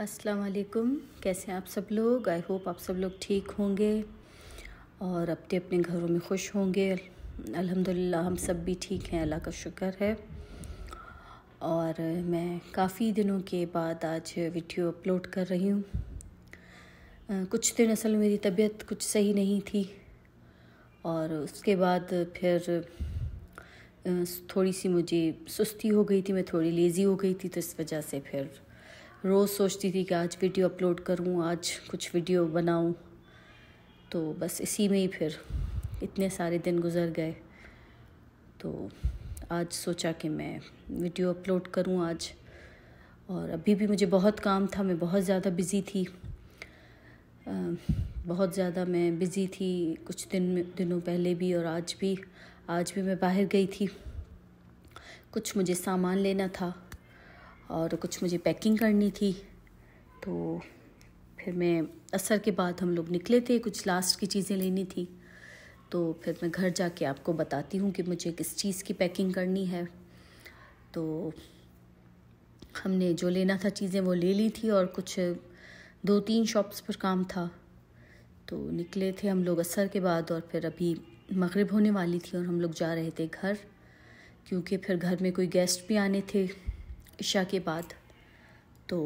असलकुम कैसे हैं आप सब लोग आई होप आप सब लोग ठीक होंगे और अपने तो अपने घरों में खुश होंगे अल्हम्दुलिल्लाह हम सब भी ठीक हैं अल्लाह का शुक्र है और मैं काफ़ी दिनों के बाद आज वीडियो अपलोड कर रही हूँ कुछ दिन असल मेरी तबीयत कुछ सही नहीं थी और उसके बाद फिर थोड़ी सी मुझे सुस्ती हो गई थी मैं थोड़ी लेज़ी हो गई थी तो इस वजह से फिर रोज़ सोचती थी कि आज वीडियो अपलोड करूँ आज कुछ वीडियो बनाऊँ तो बस इसी में ही फिर इतने सारे दिन गुजर गए तो आज सोचा कि मैं वीडियो अपलोड करूँ आज और अभी भी मुझे बहुत काम था मैं बहुत ज़्यादा बिज़ी थी बहुत ज़्यादा मैं बिज़ी थी कुछ दिन दिनों पहले भी और आज भी आज भी मैं बाहर गई थी कुछ मुझे सामान लेना था और कुछ मुझे पैकिंग करनी थी तो फिर मैं असर के बाद हम लोग निकले थे कुछ लास्ट की चीज़ें लेनी थी तो फिर मैं घर जाके आपको बताती हूँ कि मुझे किस चीज़ की पैकिंग करनी है तो हमने जो लेना था चीज़ें वो ले ली थी और कुछ दो तीन शॉप्स पर काम था तो निकले थे हम लोग असर के बाद और फिर अभी मगरब होने वाली थी और हम लोग जा रहे थे घर क्योंकि फिर घर में कोई गेस्ट भी आने थे इशा के बाद तो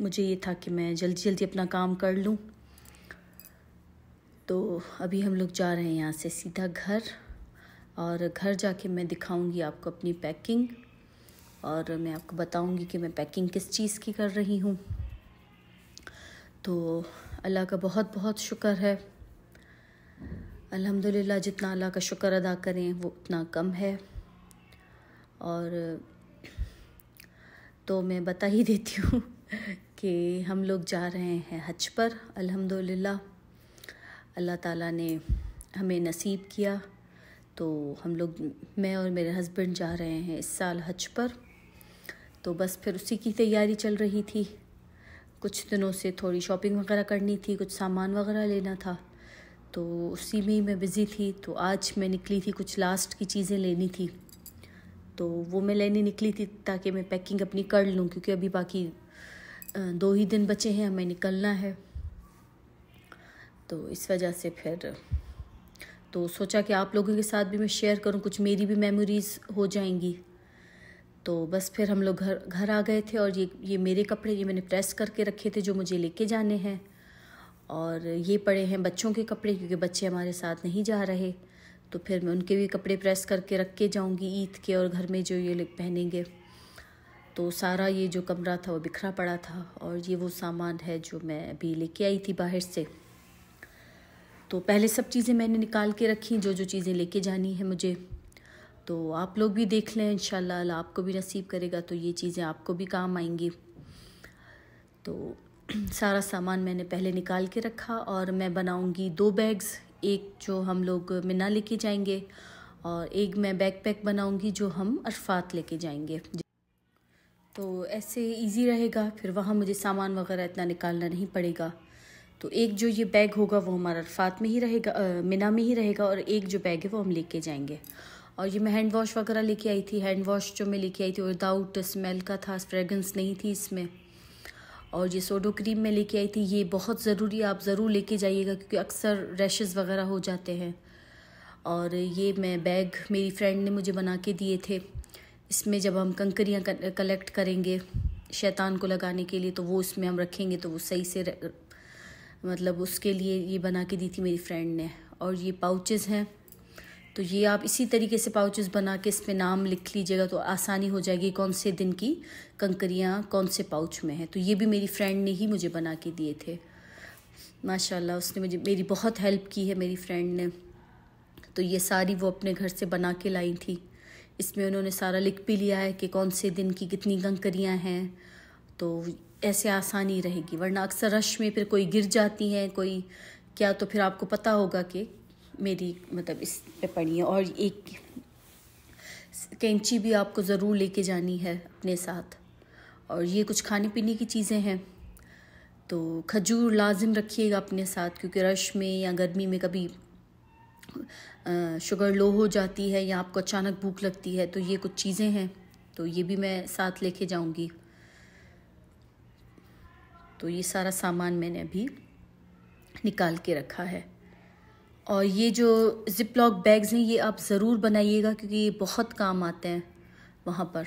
मुझे ये था कि मैं जल्दी जल्दी अपना काम कर लूँ तो अभी हम लोग जा रहे हैं यहाँ से सीधा घर और घर जाके मैं दिखाऊंगी आपको अपनी पैकिंग और मैं आपको बताऊंगी कि मैं पैकिंग किस चीज़ की कर रही हूँ तो अल्लाह का बहुत बहुत शुक्र है अल्हम्दुलिल्लाह जितना अल्लाह का शुक्र अदा करें वो उतना कम है और तो मैं बता ही देती हूँ कि हम लोग जा रहे हैं हज पर अल्हम्दुलिल्लाह अल्लाह ताला ने हमें नसीब किया तो हम लोग मैं और मेरे हस्बैंड जा रहे हैं इस साल हज पर तो बस फिर उसी की तैयारी चल रही थी कुछ दिनों से थोड़ी शॉपिंग वगैरह करनी थी कुछ सामान वगैरह लेना था तो उसी में ही मैं बिज़ी थी तो आज मैं निकली थी कुछ लास्ट की चीज़ें लेनी थी तो वो मैं लेने निकली थी ताकि मैं पैकिंग अपनी कर लूँ क्योंकि अभी बाकी दो ही दिन बचे हैं हमें निकलना है तो इस वजह से फिर तो सोचा कि आप लोगों के साथ भी मैं शेयर करूँ कुछ मेरी भी मेमोरीज़ हो जाएंगी तो बस फिर हम लोग घर घर आ गए थे और ये ये मेरे कपड़े ये मैंने प्रेस करके रखे थे जो मुझे लेके जाने हैं और ये पड़े हैं बच्चों के कपड़े क्योंकि बच्चे हमारे साथ नहीं जा रहे तो फिर मैं उनके भी कपड़े प्रेस करके रख के जाऊँगी ईद के और घर में जो ये लोग पहनेंगे तो सारा ये जो कमरा था वो बिखरा पड़ा था और ये वो सामान है जो मैं अभी लेके आई थी बाहर से तो पहले सब चीज़ें मैंने निकाल के रखी जो जो चीज़ें लेके जानी है मुझे तो आप लोग भी देख लें इन आपको भी नसीब करेगा तो ये चीज़ें आपको भी काम आएंगी तो सारा सामान मैंने पहले निकाल के रखा और मैं बनाऊंगी दो बैग्स एक जो हम लोग मिना लेके जाएंगे और एक मैं बैक पैक बनाऊँगी जो हम अरफात लेके जाएंगे तो ऐसे इजी रहेगा फिर वहाँ मुझे सामान वगैरह इतना निकालना नहीं पड़ेगा तो एक जो ये बैग होगा वो हमारा अरफात में ही रहेगा मिना में ही रहेगा और एक जो बैग है वो हम लेके जाएंगे और ये मैं हैंड वॉश वगैरह लेके आई थी हैंड वॉश जो मैं लेके आई थी विदाउट स्मेल का था फ्रेगरेंस नहीं थी इसमें और ये सोडो क्रीम मैं लेके आई थी ये बहुत ज़रूरी आप ज़रूर लेके जाइएगा क्योंकि अक्सर रैशेज़ वगैरह हो जाते हैं और ये मैं बैग मेरी फ्रेंड ने मुझे बना के दिए थे इसमें जब हम कंकरियाँ कलेक्ट करेंगे शैतान को लगाने के लिए तो वो इसमें हम रखेंगे तो वो सही से मतलब उसके लिए ये बना के दी थी मेरी फ्रेंड ने और ये पाउचेज़ हैं तो ये आप इसी तरीके से पाउचेस बना के इस पर नाम लिख लीजिएगा तो आसानी हो जाएगी कौन से दिन की कंकरियाँ कौन से पाउच में हैं तो ये भी मेरी फ्रेंड ने ही मुझे बना के दिए थे माशाल्लाह उसने मुझे मेरी बहुत हेल्प की है मेरी फ्रेंड ने तो ये सारी वो अपने घर से बना के लाई थी इसमें उन्होंने सारा लिख भी लिया है कि कौन से दिन की कितनी कंकरियाँ हैं तो ऐसे आसानी रहेगी वरना अक्सर रश में फिर कोई गिर जाती हैं कोई क्या तो फिर आपको पता होगा कि मेरी मतलब इस पे पड़ी है और एक कैंची भी आपको ज़रूर लेके जानी है अपने साथ और ये कुछ खाने पीने की चीज़ें हैं तो खजूर लाजिम रखिएगा अपने साथ क्योंकि रश में या गर्मी में कभी शुगर लो हो जाती है या आपको अचानक भूख लगती है तो ये कुछ चीज़ें हैं तो ये भी मैं साथ लेके जाऊंगी तो ये सारा सामान मैंने अभी निकाल के रखा है और ये जो ज़िप लॉक बैग्स हैं ये आप ज़रूर बनाइएगा क्योंकि ये बहुत काम आते हैं वहाँ पर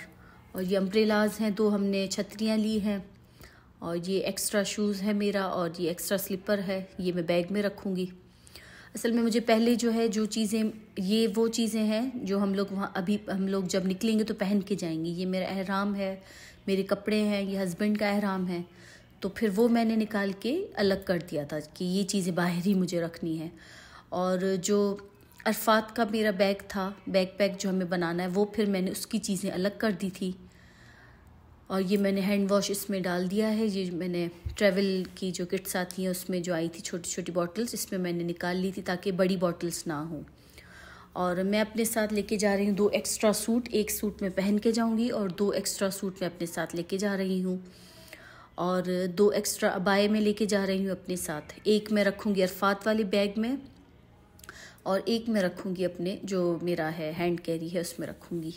और ये अम्ब्रेलाज हैं तो हमने छतरियाँ ली हैं और ये एक्स्ट्रा शूज़ है मेरा और ये एक्स्ट्रा स्लीपर है ये मैं बैग में रखूँगी असल में मुझे पहले जो है जो चीज़ें ये वो चीज़ें हैं जो हम लोग वहाँ अभी हम लोग जब निकलेंगे तो पहन के जाएंगे ये मेरा अहराम है मेरे कपड़े हैं ये हस्बैंड का अहराम है तो फिर वो मैंने निकाल के अलग कर दिया था कि ये चीज़ें बाहर ही मुझे रखनी है और जो अरफात का मेरा बैग था बैग पैक जो हमें बनाना है वो फिर मैंने उसकी चीज़ें अलग कर दी थी और ये मैंने हैंड वॉश इसमें डाल दिया है ये मैंने ट्रैवल की जो किट्स आती हैं उसमें जो आई थी छोटी छोटी बॉटल्स इसमें मैंने निकाल ली थी ताकि बड़ी बॉटल्स ना हों और मैं अपने साथ लेके जा रही हूँ दो एक्स्ट्रा सूट एक सूट में पहन के जाऊँगी और दो एक्स्ट्रा सूट मैं अपने साथ लेके जा रही हूँ और दो एक्स्ट्रा अबाए में लेके जा रही हूँ अपने साथ एक मैं रखूँगी अरफात वाले बैग में और एक में रखूँगी अपने जो मेरा है हैंड कैरी है उसमें रखूँगी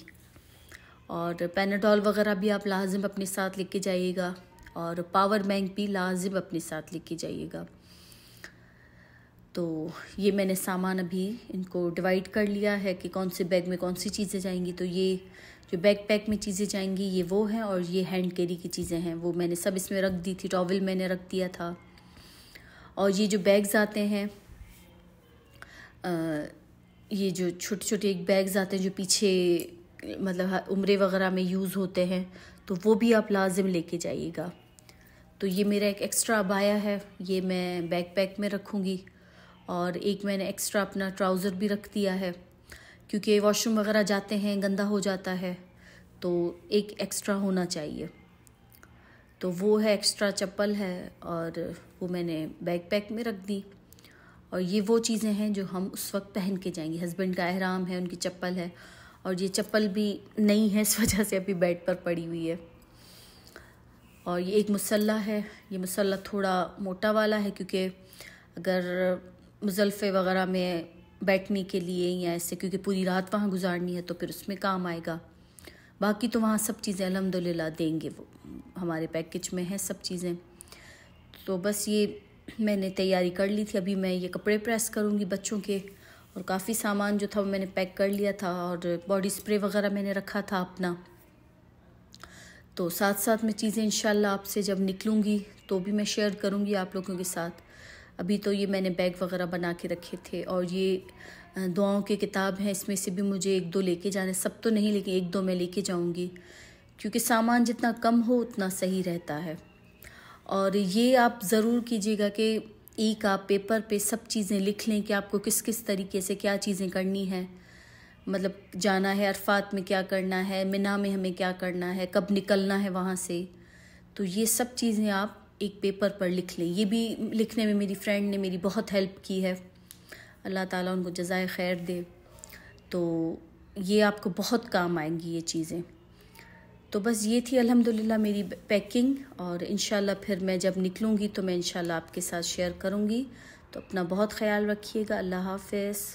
और पेनाडॉल वगैरह भी आप लाजिम अपने साथ लेके जाइएगा और पावर बैंक भी लाजिम अपने साथ लेके जाइएगा तो ये मैंने सामान अभी इनको डिवाइड कर लिया है कि कौन से बैग में कौन सी चीज़ें जाएंगी तो ये जो बैग पैक में चीज़ें जाएंगी ये वो हैं और ये हैंड कैरी की चीज़ें हैं वो मैंने सब इसमें रख दी थी टॉवल मैंने रख दिया था और ये जो बैग्स आते हैं ये जो छोटे छोटे एक बैग्स आते हैं जो पीछे मतलब उम्रे वगैरह में यूज़ होते हैं तो वो भी आप लाजिम लेके जाइएगा तो ये मेरा एक एक्स्ट्रा अबाया है ये मैं बैग पैक में रखूँगी और एक मैंने एक्स्ट्रा अपना ट्राउज़र भी रख दिया है क्योंकि वॉशरूम वगैरह जाते हैं गंदा हो जाता है तो एक एक्स्ट्रा होना चाहिए तो वो है एक्स्ट्रा चप्पल है और वो मैंने बैग पैक में रख दी और ये वो चीज़ें हैं जो हम उस वक्त पहन के जाएंगे हस्बैंड का अहराम है उनकी चप्पल है और ये चप्पल भी नहीं है इस वजह से अभी बेड पर पड़ी हुई है और ये एक मुसल्ला है ये मुसल्ला थोड़ा मोटा वाला है क्योंकि अगर मुजल्फ़े वगैरह में बैठने के लिए या ऐसे क्योंकि पूरी रात वहाँ गुजारनी है तो फिर उसमें काम आएगा बाकी तो वहाँ सब चीज़ें अलहमदिल्ला देंगे वो हमारे पैकेज में है सब चीज़ें तो बस ये मैंने तैयारी कर ली थी अभी मैं ये कपड़े प्रेस करूँगी बच्चों के और काफ़ी सामान जो था वो मैंने पैक कर लिया था और बॉडी स्प्रे वगैरह मैंने रखा था अपना तो साथ साथ में चीज़ें इन आपसे जब निकलूँगी तो भी मैं शेयर करूँगी आप लोगों के साथ अभी तो ये मैंने बैग वगैरह बना के रखे थे और ये दुआओं की किताब हैं इसमें से भी मुझे एक दो लेके जाने सब तो नहीं लेकिन एक दो मैं लेके जाऊँगी क्योंकि सामान जितना कम हो उतना सही रहता है और ये आप ज़रूर कीजिएगा कि एक आप पेपर पे सब चीज़ें लिख लें कि आपको किस किस तरीके से क्या चीज़ें करनी है मतलब जाना है अरफात में क्या करना है मिना में हमें क्या करना है कब निकलना है वहाँ से तो ये सब चीज़ें आप एक पेपर पर लिख लें ये भी लिखने में मेरी फ्रेंड ने मेरी बहुत हेल्प की है अल्लाह ताला उनको जजाय खैर दे तो ये आपको बहुत काम आएंगी ये चीज़ें तो बस ये थी अल्हम्दुलिल्लाह मेरी पैकिंग और इन फिर मैं जब निकलूँगी तो मैं इन आपके साथ शेयर करूँगी तो अपना बहुत ख्याल रखिएगा अल्लाह हाफिज़